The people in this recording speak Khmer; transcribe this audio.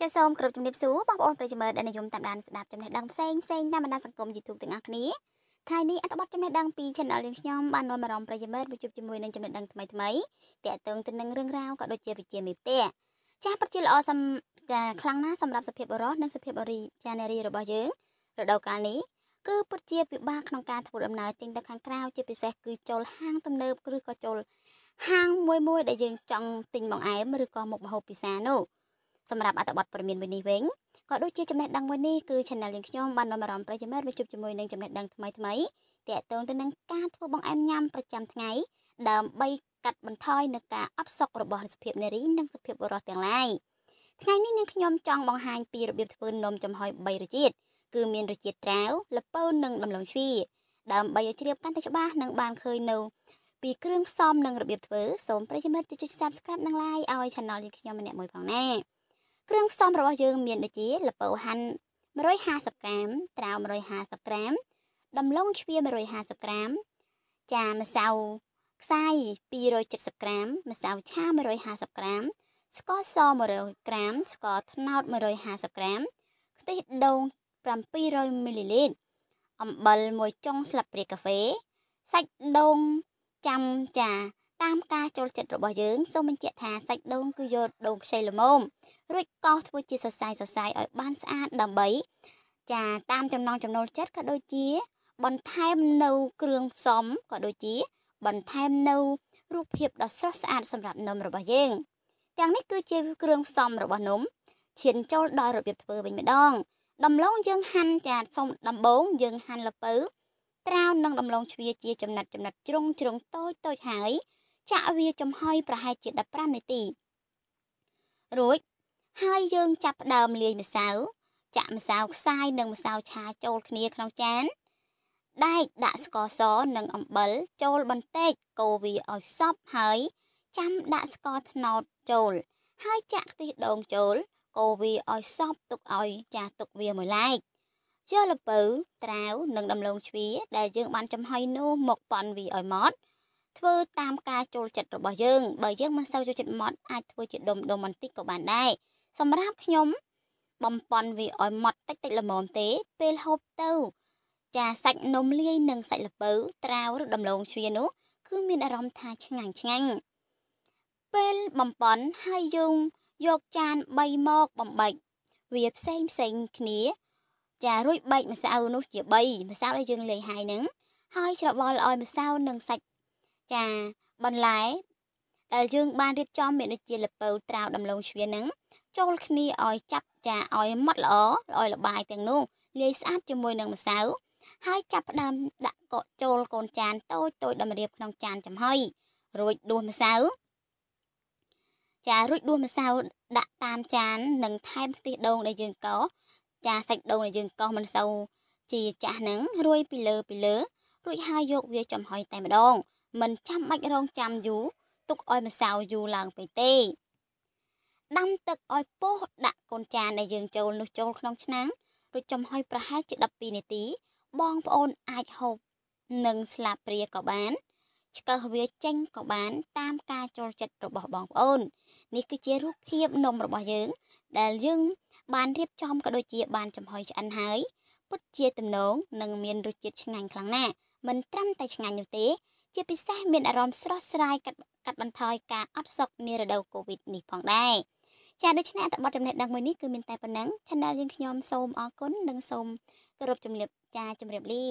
ចាសសូមគ្រប់ជំរាបសួរបងប្អូនប្រិយមិត្តដែលនិយមតាមដានស្ដាប់ចំណេះដឹងផ្សេងផ្សេងតាមបណ្ដាសង្គម YouTube ទាំងអស់គ្នាថ្ងៃនេះអត្ថបទចំណេះដឹងពី Channel យើងខ្ញុំបាននាំអារម្មណ៍ប្រិយមិត្តមកជួបជាមួយនឹងចំណេះដឹងថ្មីថ្មីទាក់ទងទៅនឹងរឿងរ៉ាវក៏ដូចជាវិជាមេផ្ទះចាសពិតជាល្អសំចាខ្លាំងណាស់សម្រាប់សភាពអរោះនិងសភាពអរីចានារីរបស់យើងរដូវកាលនេះគឺពិតជាពិបាកក្នុងការធ្វើដំណើរចេញទៅខាងក្រៅជាពិសេសគឺចូលហាងទំនើបឬក៏ចូល ហាងមួយមួយដែលយើងចង់ទិញបង្អែមឬក៏មុខម្ហូបពិសានោះសម្រាប់អត្ថបទព័ត៌មានមួយនេះវិញក៏ដូចជាចំណេះដឹងមួយនេះគឺ Channel យើងខ្ញុំបាននាំអារម្មណ៍ប្រិយមិត្តមកជួបជាមួយនឹងចំណេះដឹងថ្មីថ្មីទាក់ទងទៅនឹងការធ្វើបង្អែមញ៉ាំប្រចាំថ្ងៃដើម្បីកាត់បន្ថយនឹងការអត់សុខរបស់សុភាពនារីនិងសុភាពបុរសទាំងឡាយថ្ងៃនេះនឹងខ្ញុំចង់បង្ហាញពីរបៀបធ្វើនំចំហុយ3រសជាតិគឺមានរសជាតិត្រាវល្ពៅនិងដំឡូងជ្វាដើម្បីឲ្យជ្រាបកាន់តែច្បាស់និងបានឃើញនៅ ពីគ្រឿងផ្សំនិងរបៀបធ្វើសូមប្រិយមិត្តជួយ Subscribe និង Like ឲ្យ Channel យើងខ្ញុំម្នាក់មួយផងណាគ្រឿងផ្សំរបស់យើងមានដូចជា ល្ពៅហាន់150ក្រាមត្រាវ150ក្រាមដំឡូងជ្វា150ក្រាមចាម្សៅខ្សាយ270ក្រាមម្សៅឆា150ក្រាមស្ករស100ក្រាមស្ករត្នោត150ក្រាមខ្ទិះដូង700មីលីលីត្រអំបិល1ចុងស្លាបព្រាកាហ្វេសាច់ដូងចាំចាតាមការចូលចិត្តរបស់យើងសូមបញ្ជាក់ថាសាច់ដូងគឺយកដូងខ្ចីល្មមរួចកោសធ្វើជាសរសៃសរសៃឲ្យបានស្អាតដើម្បីចាតាមចំណងចំណូលចិត្តក៏ដូចជាបន្ថែមនៅគ្រឿងផ្សំក៏ដូចជា បន្ថែមនៅរូបភាពដ៏ស្រស់ស្អាតសម្រាប់នំរបស់យើងទាំងនេះគឺជាគ្រឿងផ្សំរបស់នំឈាន ចូលដល់របៀបធ្វើវិញម្ដង ដំឡូងយើងហាន់ចាសុំដំបូងយើងហាន់ល្ពៅត្រាវនិងដំឡូងជ្វាជាចំណិតចំណិតជ្រុងជ្រុងតូចតូចហើយចាក់វាចំហុយប្រហែលជា15នាទីរួចហើយយើងចាប់ផ្ដើមលាយម្សៅចាក់ម្សៅខ្សាយនិងម្សៅឆាចូលគ្នាក្នុងចានដែកដាក់ស្ករសនិងអំបិលចូលបន្តិចកូរវាឲ្យសព្វហើយចាំដាក់ស្ករត្នោតចូលហើយចាក់ខ្ទិះដូងចូលកូរវាឲ្យសព្វទុកឲ្យចាស់ទុកវាមួយឡែកយកល្ពៅត្រាវនិង ដំឡូងជ្វាដែលយើងបានចំហុយនោះមកប៉ុនវាឲ្យម៉ត់ធ្វើតាមការចូលចិត្តរបស់យើងបើយើងមិនសូវចូលចិត្តម៉ត់អាចធ្វើជាដុំដុំបន្តិចក៏បានដែរសម្រាប់ខ្ញុំ បំពន់វាឲ្យម៉ត់តិចតិចល្មមទេពេលហូបទៅចាសាច់នំលាយនិងសាច់ល្ពៅត្រាវឬដំឡូងជ្វានោះគឺមានអារម្មណ៍ថាឆ្ងាញ់ឆ្ងាញ់ពេលបំពន់ហើយយើងយកចាន3មកបំបែកវាផ្សេងផ្សេងគ្នាចារួចបែកម្សៅនោះជា3ម្សៅដែលយើងលាយហើយនឹងហើយច្របល់ឲ្យម្សៅនិងសាច់ចាបន្លែដែលយើងបានរៀបចំមានដូចជាល្ពៅ ត្រាវដំឡូងជ្វាហ្នឹងចូល គ្នាឲ្យចាប់ចាឲ្យម៉ត់ល្អល្អល្បាយទាំងនោះលាយស្អាតជាមួយនឹងម្សៅហើយចាប់ផ្ដើមដាក់កកចូលកូនចានតូចតូចតម្រៀបក្នុងចានចំហុយរួចដួសម្សៅចារួចដួសម្សៅដាក់តាមចាននិងថែមខ្ទិះដូងដែលយើងកោចាសាច់ដូងដែលយើងកោមិនសូវជាចាស់ហ្នឹងរួយពីលើពីលើរួចហើយយក វាចំហុយតែម្ដងមិនចាំបាច់រងចាំយូរទុកឲ្យម្សៅយូរឡើងពេកទេដាំទឹកឲ្យពុះដាក់កូនចាន ដែលយើងចូលនោះចូល ក្នុងឆ្នាំងរួចចំហុយប្រហែលជា12នាទី បងប្អូនអាចហូបនិងស្លាបព្រាក៏បានឆ្កឹះវា ចេញក៏បានតាមការចូលចិត្តរបស់បងប្អូននេះគឺជារូបភាព នំរបស់យើង ដែលយើង បានរៀបចំក៏ដូចជា បានចំហុយឆ្អិនហើយពិតជាទំនងនឹងមានរសជាតិឆ្ងាញ់ខ្លាំងណាស់មិនត្រឹមតែឆ្ងាញ់នោះទេជាពិសេសមានអារម្មណ៍ស្រស់ស្រាយកាត់កាត់បន្ថយការអត់សុខនារដូវកូវីដនេះផងដែរចាដូច្នេះអត្ថបទចំណេះដឹងមួយនេះគឺមានតែប៉ុណ្ណឹង Channel យើងខ្ញុំសូមអរគុណនិងសូមគោរពជំរាបចាជម្រាបលា